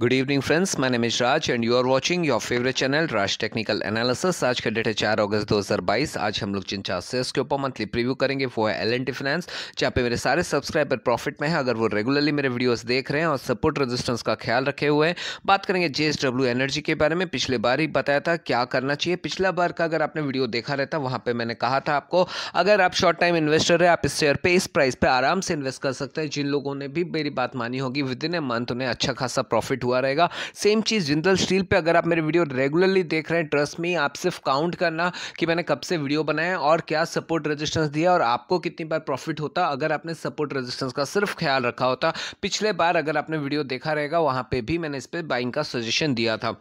good evening friends मैं Namesh Raj and you are watching your favourite channel Raj technical analysis आज का date है चार अगस्त 2022 आज हम लोग जिन चार शेयर्स के ऊपर मंथली प्रीव्यू करेंगे वो है एल एंड टी फाइनेंस जहाँ पे मेरे सारे सब्सक्राइबर प्रॉफिट में है अगर वो रेगुलरली मेरे वीडियोस देख रहे हैं और सपोर्ट रजिस्टेंस का ख्याल रखे हुए हैं बात करेंगे जे एनर्जी के बारे में पिछले बार ही बताया था क्या करना चाहिए पिछला बार का अगर आपने वीडियो देखा रहता वहाँ पर मैंने कहा था आपको अगर आप शॉर्ट टाइम इन्वेस्टर है आप इस शेयर पर इस प्राइस पर आराम से इन्वेस्ट कर सकते हैं जिन लोगों ने भी मेरी बात मानी होगी विद इन ए मंथ उन्हें अच्छा खासा प्रॉफिट कंप्लीट हुआ रहेगा सेम चीज़ जिंदल स्टील पे अगर आप मेरे वीडियो रेगुलरली देख रहे हैं ट्रस्ट में आप सिर्फ काउंट करना कि मैंने कब से वीडियो बनाया और क्या सपोर्ट रेजिस्टेंस दिया और आपको कितनी बार प्रॉफिट होता अगर आपने सपोर्ट रेजिस्टेंस का सिर्फ ख्याल रखा होता पिछले बार अगर आपने वीडियो देखा रहेगा वहाँ पर भी मैंने इस पर बाइंग का सजेशन दिया था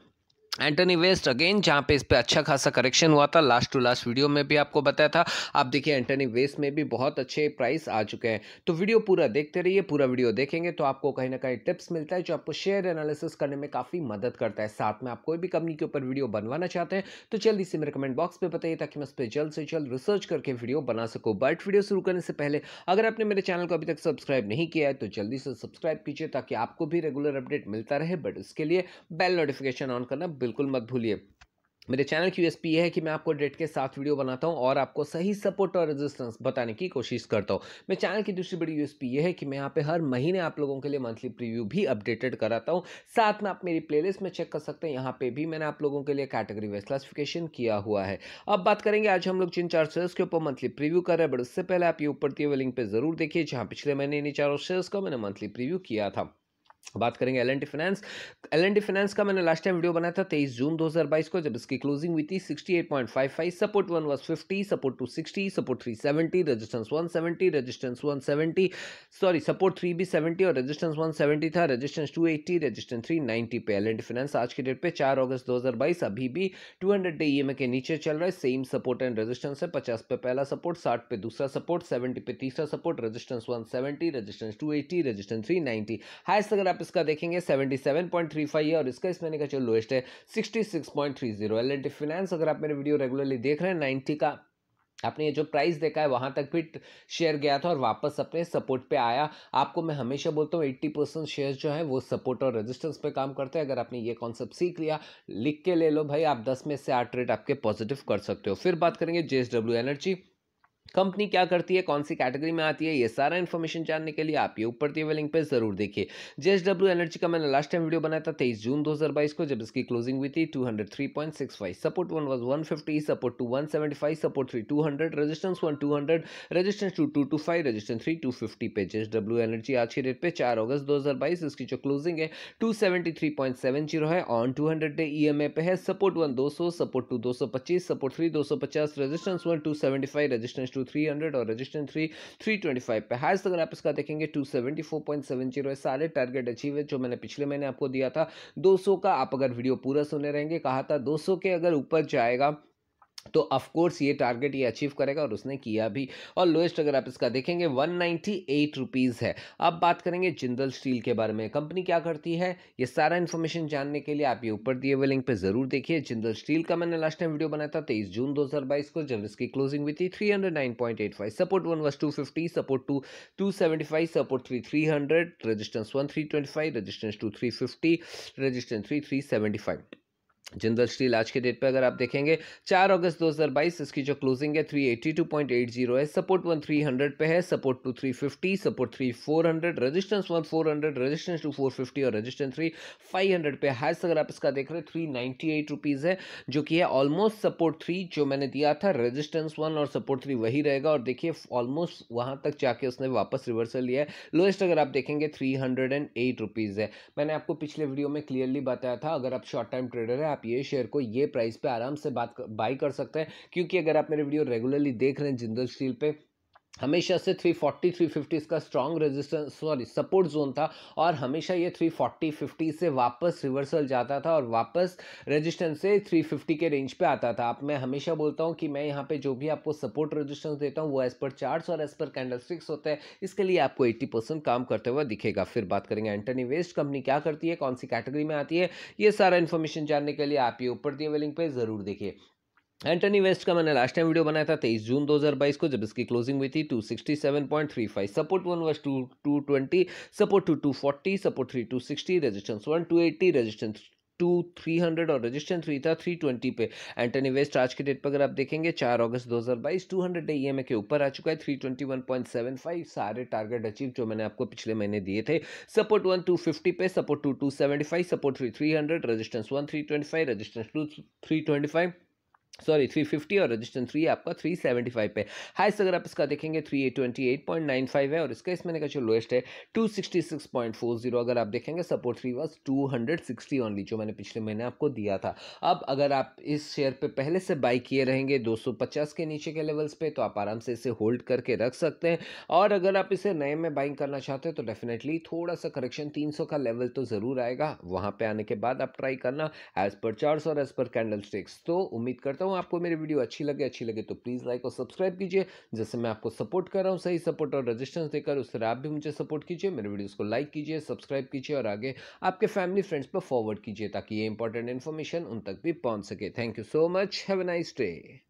एंटनी वेस्ट अगेन जहाँ पे इस पर अच्छा खासा करेक्शन हुआ था लास्ट टू लास्ट वीडियो में भी आपको बताया था आप देखिए एंटनी वेस्ट में भी बहुत अच्छे प्राइस आ चुके हैं तो वीडियो पूरा देखते रहिए पूरा वीडियो देखेंगे तो आपको कहीं ना कहीं टिप्स मिलता है जो आपको शेयर एनालिसिस करने में काफ़ी मदद करता है साथ में आप कोई भी कंपनी के ऊपर वीडियो बनवाना चाहते हैं तो जल्दी से मेरे कमेंट बॉक्स में बताइए ताकि मैं उस पर जल्द से जल्द रिसर्च करके वीडियो बना सकूँ बट वीडियो शुरू करने से पहले अगर आपने मेरे चैनल को अभी तक सब्सक्राइब नहीं किया है तो जल्दी से सब्सक्राइब कीजिए ताकि आपको भी रेगुलर अपडेट मिलता रहे बट उसके लिए बेल नोटिफिकेशन ऑन करना बिल्कुल मत भूलिए मेरे चैनल की यूएसपी है कि मैं आपको डेट के साथ वीडियो बनाता हूं और आपको सही सपोर्ट और रेजिस्टेंस बताने की कोशिश करता हूं मेरे चैनल की दूसरी बड़ी यूएसपी ये है कि मैं यहाँ पे हर महीने आप लोगों के लिए मंथली प्रीव्यू भी अपडेटेड कराता हूं साथ में आप मेरी प्लेलिस्ट में चेक कर सकते हैं यहाँ पर भी मैंने आप लोगों के लिए कैटेगरी वाइज क्लासिफिकेशन किया हुआ है अब बात करेंगे आज हम लोग जिन चार शेयर्स के ऊपर मंथली प्रीव्यू कर रहे हैं बट उससे पहले आप ये ऊपर दिए हुए लिंक पर जरूर देखिए जहाँ पिछले महीने इन चारों शेयर्स को मैंने मंथली प्रीव्यू किया था बात करेंगे L N T finance L N T finance का मैंने लास्ट टाइम वीडियो बनाया था तेईस जून 2022 को जब इसकी क्लोजिंग हुई थी 68.55 support one was 50 support two 60 support three 70 resistance 170 resistance 170 sorry support three भी 70 और रेजिस्टेंस 170 था रेजिस्टेंस 280 रेजिस्टेंस 390 पे एल एन टी फाइनेंस आज की डेट पे 4 अगस्त 2022 अभी भी 200 हंड्रेड डे ई के नीचे चल रहा है सेम सपोर्ट एंड रेजिस्टेंस है पचास पे पहला सपोर्ट साठ पे दूसरा सपोर्ट सेवेंटी पे तीसरा support resistance one seventy resistance two eighty resistance three ninety highest अगर आप इसका देखेंगे seventy seven point three five है और इसका इस महीने का जो लोएस्ट है sixty six point three zero L and finance अगर आप मेरे वीडियो रेगुलरली देख रहे हैं नाइन्टी का आपने ये जो प्राइस देखा है वहाँ तक भी शेयर गया था और वापस अपने सपोर्ट पे आया आपको मैं हमेशा बोलता हूँ एट्टी परसेंट शेयर जो है वो सपोर्ट और रेजिस्टेंस पे काम करते हैं अगर आपने ये कॉन्सेप्ट सीख लिया लिख के ले लो भाई आप दस में से आठ रेट आपके पॉजिटिव कर सकते हो फिर बात करेंगे जे एनर्जी कंपनी क्या करती है कौन सी कैटेगरी में आती है ये सारा इन्फॉर्मेशन जानने के लिए आप ये ऊपर दिए हुए लिंक पे जरूर देखिए जेएसडब्ल्यू एनर्जी का मैंने लास्ट टाइम वीडियो बनाया था तेईस जून 2022 को जब इसकी क्लोजिंग हुई थी 203.65 support one was 150 support two 175 support three 200 resistance one 200 resistance two two two five resistance three two fifty पे जेएसडब्ल्यू एनर्जी आज की डेट पे चार अगस्त दो इसकी जो क्लोजिंग है टू है ऑन टू डे ई पे है सपोर्ट वन दो सपोर्ट टू दो सपोर्ट थ्री दो resistance one two resistance two two three hundred और resistance three three twenty five पे हाइस्ट अगर आप इसका देखेंगे two seventy four point seven zero सारे टारगेट अचीव है जो मैंने पिछले महीने आपको दिया था दो सौ का आप अगर वीडियो पूरा सुने रहेंगे कहा था दो सौ के अगर ऊपर जाएगा तो ऑफकोर्स ये टारगेट ये अचीव करेगा और उसने किया भी और लोएस्ट अगर आप इसका देखेंगे वन नाइन्टी एट रुपीज़ है अब बात करेंगे जिंदल स्टील के बारे में कंपनी क्या करती है ये सारा इन्फॉर्मेशन जानने के लिए आप ये ऊपर दिए हुए लिंक पे ज़रूर देखिए जिंदल स्टील का मैंने लास्ट टाइम वीडियो बनाया था तेईस जून दो को जब इसकी क्लोजिंग हुई थी three support one was two support two two support three three hundred resistance one three resistance two three resistance three three Jindal Steel आज के डेट पे अगर आप देखेंगे चार अगस्त 2022 इसकी जो क्लोजिंग है 382.80 है सपोर्ट वन 300 पे है support two 350 support three 400 resistance one 400 resistance two 450 और रेजिस्टेंस थ्री 500 पे हाइस्ट अगर आप इसका देख रहे हैं थ्री है जो कि है ऑलमोस्ट सपोर्ट थ्री जो मैंने दिया था रजिस्टेंस वन और सपोर्ट थ्री वही रहेगा और देखिए ऑलमोस्ट वहाँ तक जाके उसने वापस रिवर्सल लिया है लोएस्ट अगर आप देखेंगे थ्री है मैंने आपको पिछले वीडियो में क्लियरली बताया था अगर आप शॉर्ट टाइम ट्रेडर है आप आप ये शेयर को ये प्राइस पे आराम से बात बाई कर सकते हैं क्योंकि अगर आप मेरे वीडियो रेगुलरली देख रहे हैं जिंदल स्टील पे हमेशा से 340 350 इसका strong resistance sorry support zone था और हमेशा ये 340 50 से वापस रिवर्सल जाता था और वापस रेजिस्टेंस से 350 के रेंज पे आता था आप मैं हमेशा बोलता हूँ कि मैं यहाँ पे जो भी आपको सपोर्ट रेजिस्टेंस देता हूँ वो एज़ पर चार्ट्स और एज़ पर स्टिक्स होते हैं इसके लिए आपको एट्टी काम करते हुए दिखेगा फिर बात करेंगे एंटनी वेस्ट कंपनी क्या करती है कौन सी कैटेगरी में आती है ये सारा इन्फॉर्मेशन जानने के लिए आप ये ऊपर दिए वे लिंक पर ज़रूर देखिए एंटनी वेस्ट का मैंने लास्ट टाइम वीडियो बनाया था तेईस जून 2022 को जब इसकी क्लोजिंग हुई थी 267.35 support one was two two twenty support two two forty support three two sixty resistance one two eighty resistance two three hundred और रजिस्टेंस थ्री था थ्री ट्वेंटी पे एंटनी वेस्ट आज के डेट पर अगर आप देखेंगे चार अगस्त दो हज़ार बाईस two hundred E M A के ऊपर आ चुका है three twenty one point seven five सारे टारगेट अचीव जो मैंने आपको पिछले महीने दिए थे सपोर्ट वन टू फिफ्टी पे support two two seventy five support three three hundred resistance one three twenty five resistance two three twenty five sorry three fifty और रजिस्टेंस थ्री आपका थ्री सेवेंटी फाइव पे highest अगर आप इसका देखेंगे three eight twenty point nine five है और इसका इसमें का जो लोएस्ट है two sixty six point four zero अगर आप देखेंगे support three two hundred sixty only जो मैंने पिछले महीने आपको दिया था अब अगर आप इस शेयर पर पहले से बाई किए रहेंगे दो सौ पचास के नीचे के लेवल्स पर तो आप आराम से इसे होल्ड करके रख सकते हैं और अगर आप इसे नए में बाइंग करना चाहते हैं तो डेफिनेटली थोड़ा सा करेक्शन तीन सौ का लेवल तो ज़रूर आएगा वहाँ पर आने के बाद आप ट्राई करना एज़ पर चार्ट और एज़ पर कैंडल स्टिक्स तो उम्मीद करते करता हूँ आपको मेरी वीडियो अच्छी लगे अच्छी लगे तो प्लीज़ लाइक और सब्सक्राइब कीजिए जैसे मैं आपको सपोर्ट कर रहा हूँ सही सपोर्ट और रजिस्टेंस देकर उस तरह आप भी मुझे सपोर्ट कीजिए मेरे वीडियोज़ को लाइक कीजिए सब्सक्राइब कीजिए और आगे आपके फैमिली फ्रेंड्स पर फॉरवर्ड कीजिए ताकि ये इंपॉर्टेंट इन्फॉर्मेशन उन तक भी पहुँच सके thank you so much have a nice day